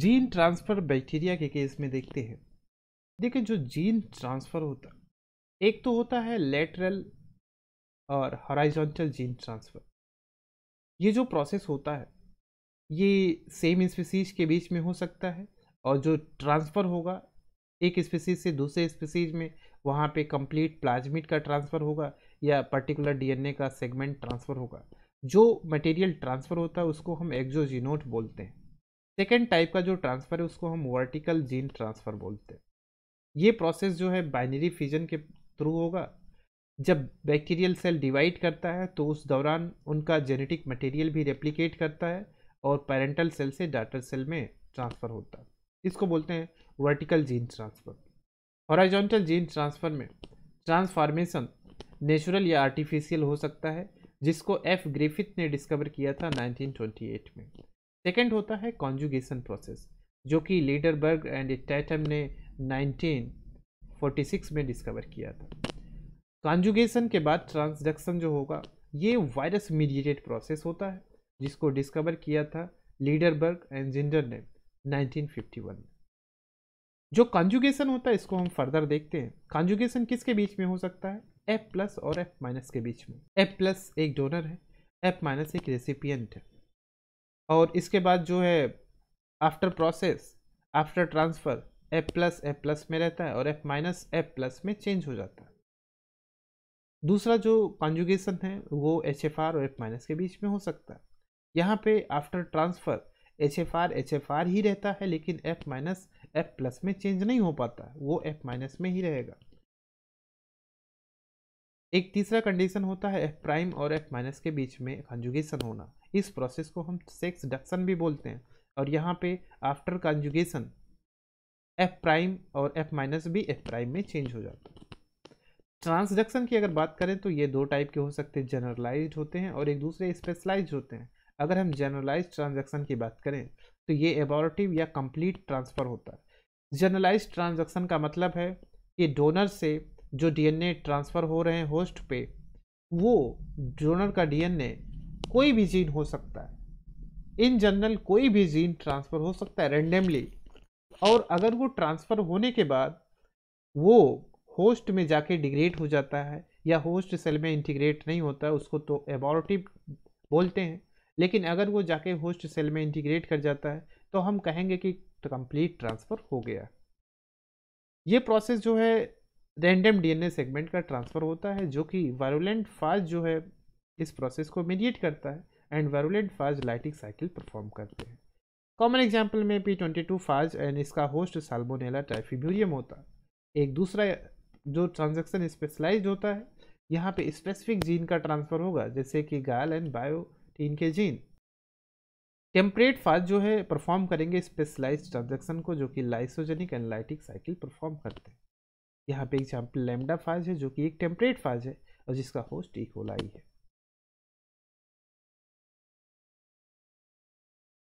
Gene transfer bacteria के case में देखते हैं देखिए जो जीन ट्रांसफ़र होता एक तो होता है लेटरल और हॉराइजॉन्टल जीन ट्रांसफ़र ये जो प्रोसेस होता है ये सेम स्पीसीज के बीच में हो सकता है और जो ट्रांसफ़र होगा एक स्पीसीज से दूसरे स्पीसीज में वहाँ पे कंप्लीट प्लाज्मिट का ट्रांसफ़र होगा या पर्टिकुलर डीएनए का सेगमेंट ट्रांसफ़र होगा जो मटेरियल ट्रांसफ़र होता है उसको हम एक्जोजिनोट बोलते हैं सेकेंड टाइप का जो ट्रांसफ़र है उसको हम वर्टिकल जीन ट्रांसफ़र बोलते हैं ये प्रोसेस जो है बाइनरी फिजन के थ्रू होगा जब बैक्टीरियल सेल डिवाइड करता है तो उस दौरान उनका जेनेटिक मटेरियल भी रेप्लिकेट करता है और पेरेंटल सेल से डाटर सेल में ट्रांसफ़र होता है इसको बोलते हैं vertical gene transfer horizontal gene transfer में ट्रांसफॉर्मेशन नेचुरल या आर्टिफिशियल हो सकता है जिसको एफ ग्रिफिथ ने डिस्कवर किया था 1928 में सेकेंड होता है कॉन्जुगेशन प्रोसेस जो कि लीडरबर्ग एंड टैटम ने 1946 में डिस्कवर किया था कॉन्जुगेशन के बाद ट्रांसडक्शन जो होगा ये वायरस मीडिएटेड प्रोसेस होता है जिसको डिस्कवर किया था लीडरबर्ग एंड जिंडर ने 1951 में जो कॉन्जुगेशन होता है इसको हम फर्दर देखते हैं कॉन्जुगेशन किसके बीच में हो सकता है एफ प्लस और एफ माइनस के बीच में एफ प्लस एक डोनर है एफ माइनस एक रेसिपियंट है और इसके बाद जो है after process after transfer F plus F plus में रहता है और एफ माइनस एफ प्लस में चेंज हो जाता है दूसरा जो कॉन्जुगेशन है वो एच एफ आर और एफ माइनस के बीच में हो सकता है यहाँ पे after transfer H F R H F R ही रहता है लेकिन एफ माइनस एफ प्लस में चेंज नहीं हो पाता वो एफ माइनस में ही रहेगा एक तीसरा कंडीशन होता है एफ प्राइम और एफ माइनस के बीच में कॉन्जुगेशन होना इस प्रोसेस को हम सेक्स डक्शन भी बोलते हैं और यहाँ पे आफ्टर कंजुगेशन एफ प्राइम और एफ माइनस भी एफ प्राइम में चेंज हो जाता है ट्रांसडक्शन की अगर बात करें तो ये दो टाइप के हो सकते हैं जनरलाइज होते हैं और एक दूसरे स्पेशलाइज होते हैं अगर हम जनरलाइज ट्रांजेक्शन की बात करें तो ये एबॉर्टिव या कंप्लीट ट्रांसफ़र होता है जनरलाइज ट्रांजेक्शन का मतलब है कि डोनर से जो डीएनए ट्रांसफ़र हो रहे हैं होस्ट पे वो डोनर का डीएनए कोई भी जीन हो सकता है इन जनरल कोई भी जीन ट्रांसफ़र हो सकता है रेंडमली और अगर वो ट्रांसफ़र होने के बाद वो होस्ट में जाके डिग्रेड हो जाता है या होस्ट सेल में इंटीग्रेट नहीं होता है उसको तो एबॉर्टिव बोलते हैं लेकिन अगर वो जाके होस्ट सेल में इंटीग्रेट कर जाता है तो हम कहेंगे कि कंप्लीट ट्रांसफ़र हो गया ये प्रोसेस जो है रैंडम डीएनए सेगमेंट का ट्रांसफ़र होता है जो कि वायरोलेंट फास्ट जो है इस प्रोसेस को मीडिएट करता है and virulent phage lytic cycle perform करते हैं कॉमन एग्जाम्पल में P twenty two phage and इसका होस्ट साल्बोनेला टाइफिब्यूरियम होता है एक दूसरा जो ट्रांजेक्शन स्पेशलाइज होता है यहाँ पे स्पेसिफिक जीन का ट्रांसफर होगा जैसे कि गाल एंड बायोटीन के जीन टेम्परेट फाज जो है परफॉर्म करेंगे स्पेशलाइज ट्रांजेक्शन को जो कि lysogenic and lytic cycle perform करते हैं यहाँ पे एग्जाम्पल लेमडा फाज है जो कि एक टेम्परेट फाज है और जिसका होस्ट इकोलाई e. है